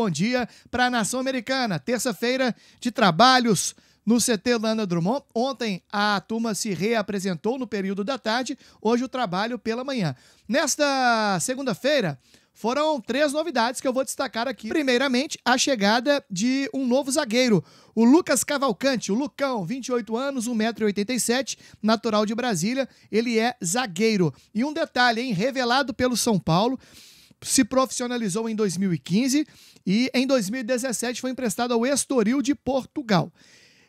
bom dia para a nação americana. Terça-feira de trabalhos no CT Lana Drummond. Ontem a turma se reapresentou no período da tarde, hoje o trabalho pela manhã. Nesta segunda-feira, foram três novidades que eu vou destacar aqui. Primeiramente, a chegada de um novo zagueiro, o Lucas Cavalcante, o Lucão, 28 anos, 1,87m, natural de Brasília, ele é zagueiro. E um detalhe, hein, revelado pelo São Paulo, se profissionalizou em 2015 e em 2017 foi emprestado ao Estoril de Portugal.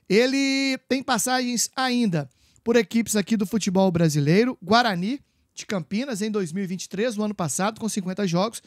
Ele tem passagens ainda por equipes aqui do futebol brasileiro, Guarani de Campinas em 2023, no ano passado, com 50 jogos,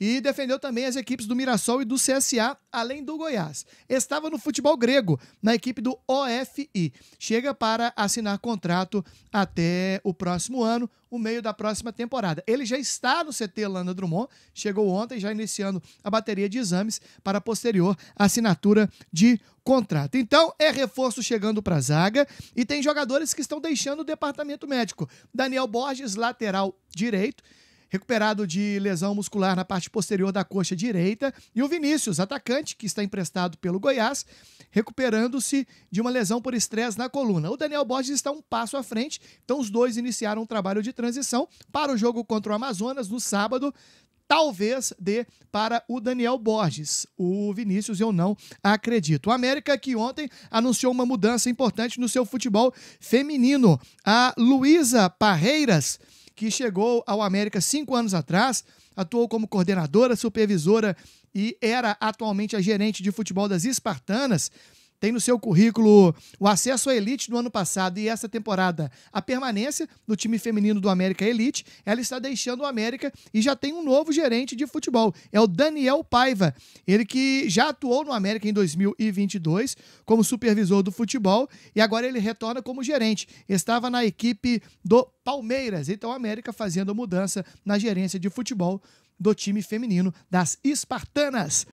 e defendeu também as equipes do Mirassol e do CSA, além do Goiás. Estava no futebol grego, na equipe do OFI. Chega para assinar contrato até o próximo ano, o meio da próxima temporada. Ele já está no CT Landa Drummond, chegou ontem, já iniciando a bateria de exames para posterior assinatura de contrato. Então, é reforço chegando para a zaga e tem jogadores que estão deixando o departamento médico. Daniel Borges, lateral direito recuperado de lesão muscular na parte posterior da coxa direita, e o Vinícius, atacante, que está emprestado pelo Goiás, recuperando-se de uma lesão por estresse na coluna. O Daniel Borges está um passo à frente, então os dois iniciaram um trabalho de transição para o jogo contra o Amazonas no sábado, talvez dê para o Daniel Borges. O Vinícius eu não acredito. O América que ontem anunciou uma mudança importante no seu futebol feminino. A Luísa Parreiras que chegou ao América cinco anos atrás, atuou como coordenadora, supervisora e era atualmente a gerente de futebol das Espartanas tem no seu currículo o acesso à elite do ano passado e essa temporada a permanência no time feminino do América Elite, ela está deixando o América e já tem um novo gerente de futebol. É o Daniel Paiva, ele que já atuou no América em 2022 como supervisor do futebol e agora ele retorna como gerente. Estava na equipe do Palmeiras. Então, o América fazendo a mudança na gerência de futebol do time feminino das Espartanas.